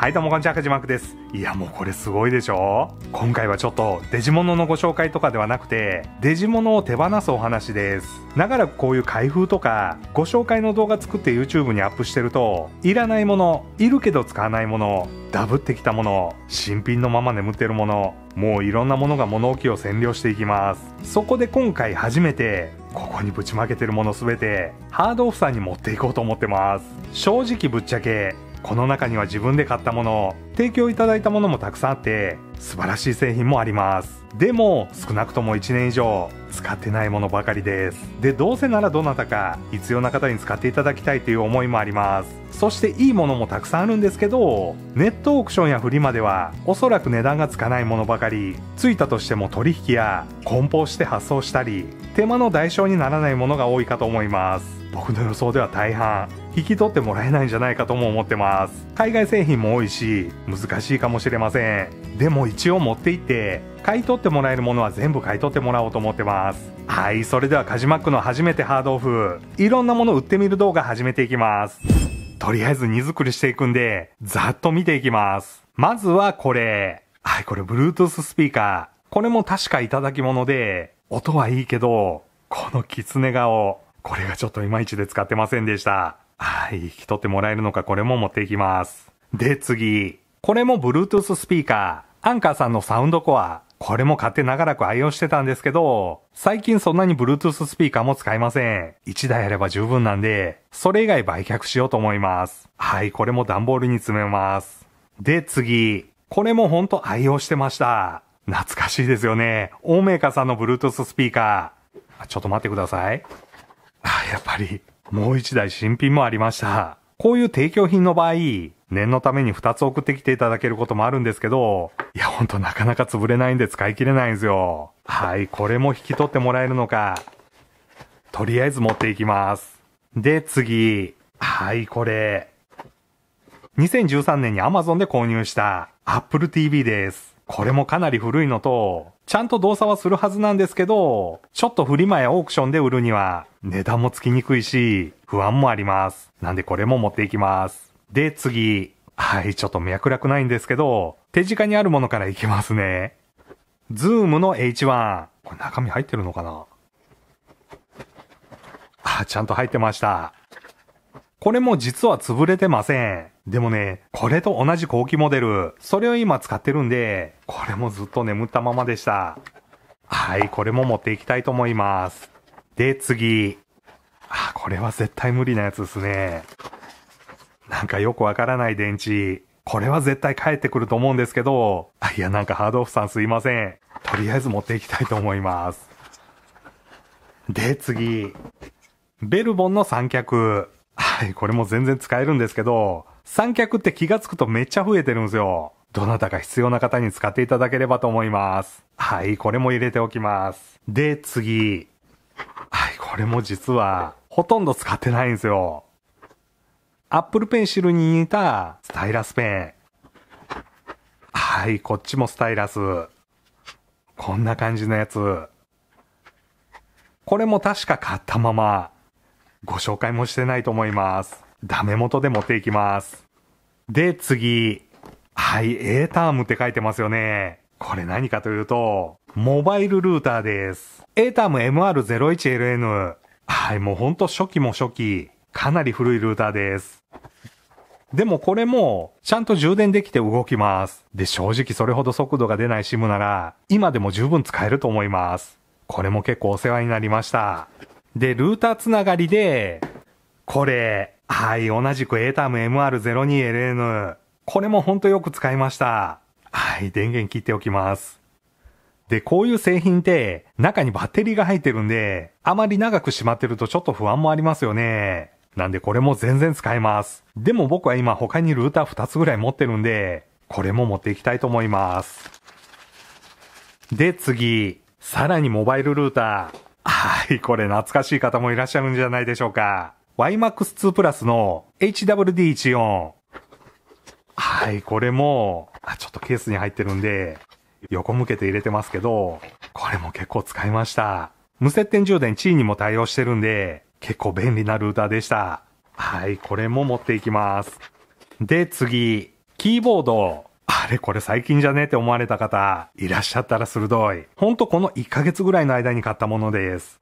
はいどうもこんにちは赤字マですいやもうこれすごいでしょ今回はちょっとデジモノのご紹介とかではなくてデジモノを手放すお話です長らくこういう開封とかご紹介の動画作って YouTube にアップしてるといらないものいるけど使わないものダブってきたもの新品のまま眠ってるものもういろんなものが物置を占領していきますそこで今回初めてここにぶちまけてるもの全てハードオフさんに持っていこうと思ってます正直ぶっちゃけこの中には自分で買ったもの提供いただいたものもたくさんあって素晴らしい製品もありますでも少なくとも1年以上使ってないものばかりですでどうせならどなたか必要な方に使っていただきたいという思いもありますそしていいものもたくさんあるんですけどネットオークションやフリマではおそらく値段がつかないものばかりついたとしても取引や梱包して発送したり手間の代償にならないものが多いかと思います僕の予想では大半引き取ってもらえないんじゃないかとも思ってます海外製品も多いし難しいかもしれませんでも一応持っていって買い取ってもらえるものは全部買い取ってもらおうと思ってますはいそれではカジマックの初めてハードオフいろんなもの売ってみる動画始めていきますとりあえず荷造りしていくんでざっと見ていきますまずはこれはいこれ Bluetooth スピーカーこれも確かいただき物で音はいいけどこの狐顔これがちょっといまいちで使ってませんでしたはい、引き取ってもらえるのかこれも持っていきます。で、次。これも Bluetooth スピーカー。アンカーさんのサウンドコア。これも買って長らく愛用してたんですけど、最近そんなに Bluetooth スピーカーも使いません。1台あれば十分なんで、それ以外売却しようと思います。はい、これも段ボールに詰めます。で、次。これもほんと愛用してました。懐かしいですよね。オーメーカーさんの Bluetooth スピーカー。ちょっと待ってください。あ、やっぱり、もう一台新品もありました。こういう提供品の場合、念のために2つ送ってきていただけることもあるんですけど、いやほんとなかなか潰れないんで使い切れないんですよ。はい、これも引き取ってもらえるのか。とりあえず持っていきます。で、次。はい、これ。2013年に Amazon で購入した Apple TV です。これもかなり古いのと、ちゃんと動作はするはずなんですけど、ちょっとフリマやオークションで売るには、値段もつきにくいし、不安もあります。なんでこれも持っていきます。で、次。はい、ちょっと脈絡ないんですけど、手近にあるものからいきますね。ズームの H1。これ中身入ってるのかなあ、ちゃんと入ってました。これも実は潰れてません。でもね、これと同じ後期モデル、それを今使ってるんで、これもずっと眠ったままでした。はい、これも持っていきたいと思います。で、次。あ、これは絶対無理なやつですね。なんかよくわからない電池。これは絶対帰ってくると思うんですけど、あ、いや、なんかハードオフさんすいません。とりあえず持っていきたいと思います。で、次。ベルボンの三脚。はい、これも全然使えるんですけど、三脚って気がつくとめっちゃ増えてるんですよ。どなたか必要な方に使っていただければと思います。はい、これも入れておきます。で、次。はい、これも実は、ほとんど使ってないんですよ。アップルペンシルに似たスタイラスペン。はい、こっちもスタイラス。こんな感じのやつ。これも確か買ったまま、ご紹介もしてないと思います。ダメ元で持っていきます。で、次。はい、A タームって書いてますよね。これ何かというと、モバイルルーターです。A ターム MR01LN。はい、もうほんと初期も初期。かなり古いルーターです。でもこれも、ちゃんと充電できて動きます。で、正直それほど速度が出ない SIM なら、今でも十分使えると思います。これも結構お世話になりました。で、ルーターつながりで、これ、はい、同じく A タ a ム MR02LN。これもほんとよく使いました。はい、電源切っておきます。で、こういう製品って中にバッテリーが入ってるんで、あまり長くしまってるとちょっと不安もありますよね。なんでこれも全然使えます。でも僕は今他にルーター2つぐらい持ってるんで、これも持っていきたいと思います。で、次。さらにモバイルルーター。はい、これ懐かしい方もいらっしゃるんじゃないでしょうか。YMAX2 プラスの HWD14。はい、これも、ちょっとケースに入ってるんで、横向けて入れてますけど、これも結構使いました。無接点充電チーにも対応してるんで、結構便利なルーターでした。はい、これも持っていきます。で、次、キーボード。あれこれ最近じゃねって思われた方、いらっしゃったら鋭い。ほんとこの1ヶ月ぐらいの間に買ったものです。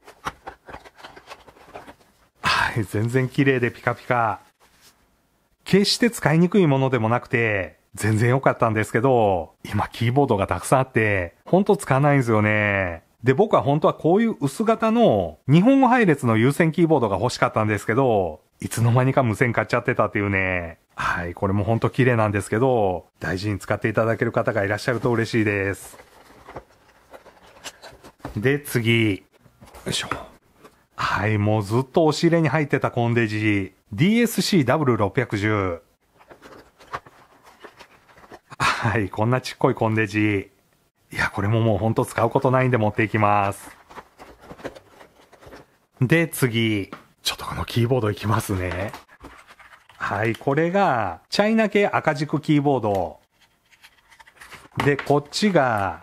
全然綺麗でピカピカ。決して使いにくいものでもなくて、全然良かったんですけど、今キーボードがたくさんあって、ほんと使わないんですよね。で、僕は本当はこういう薄型の日本語配列の優先キーボードが欲しかったんですけど、いつの間にか無線買っちゃってたっていうね。はい、これもほんと綺麗なんですけど、大事に使っていただける方がいらっしゃると嬉しいです。で、次。よいしょ。はい、もうずっと押し入れに入ってたコンデジ。DSCW610。はい、こんなちっこいコンデジ。いや、これももうほんと使うことないんで持っていきます。で、次。ちょっとこのキーボードいきますね。はい、これが、チャイナ系赤軸キーボード。で、こっちが、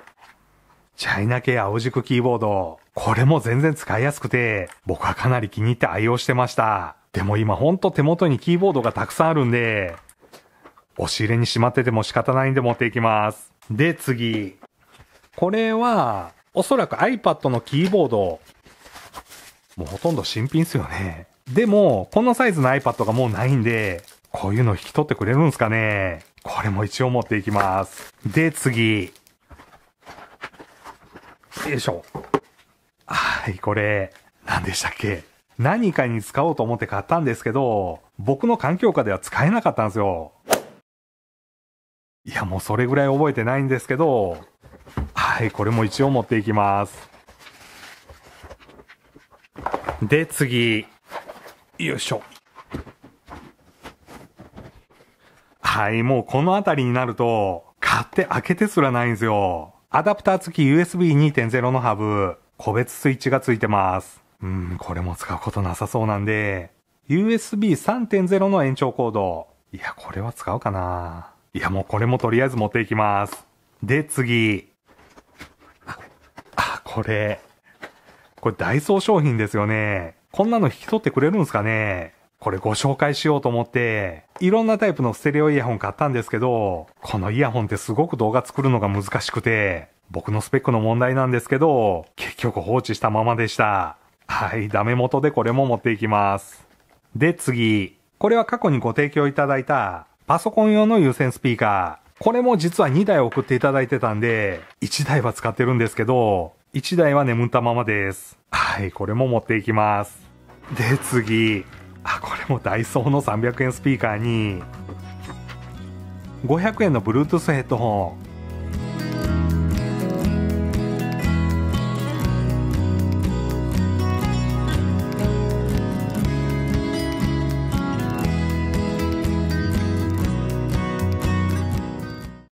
チャイナ系青軸キーボード。これも全然使いやすくて、僕はかなり気に入って愛用してました。でも今ほんと手元にキーボードがたくさんあるんで、押し入れにしまってても仕方ないんで持っていきます。で、次。これは、おそらく iPad のキーボード。もうほとんど新品っすよね。でも、このサイズの iPad がもうないんで、こういうの引き取ってくれるんすかねこれも一応持っていきます。で、次。よいしょ。はい、これ、何でしたっけ何かに使おうと思って買ったんですけど、僕の環境下では使えなかったんですよ。いや、もうそれぐらい覚えてないんですけど、はい、これも一応持っていきます。で、次。よいしょ。はい、もうこの辺りになると、買って開けてすらないんですよ。アダプター付き USB2.0 のハブ。個別スイッチがついてます。うん、これも使うことなさそうなんで、USB 3.0の延長コード。いや、これは使うかな。いや、もうこれもとりあえず持っていきます。で、次。あ、これ。これダイソー商品ですよね。こんなの引き取ってくれるんですかねこれご紹介しようと思って、いろんなタイプのステレオイヤホン買ったんですけど、このイヤホンってすごく動画作るのが難しくて、僕のスペックの問題なんですけど、結局放置したままでした。はい、ダメ元でこれも持っていきます。で、次。これは過去にご提供いただいた、パソコン用の有線スピーカー。これも実は2台送っていただいてたんで、1台は使ってるんですけど、1台は眠ったままです。はい、これも持っていきます。で、次。あ、これもダイソーの300円スピーカーに、500円の Bluetooth ヘッドホン。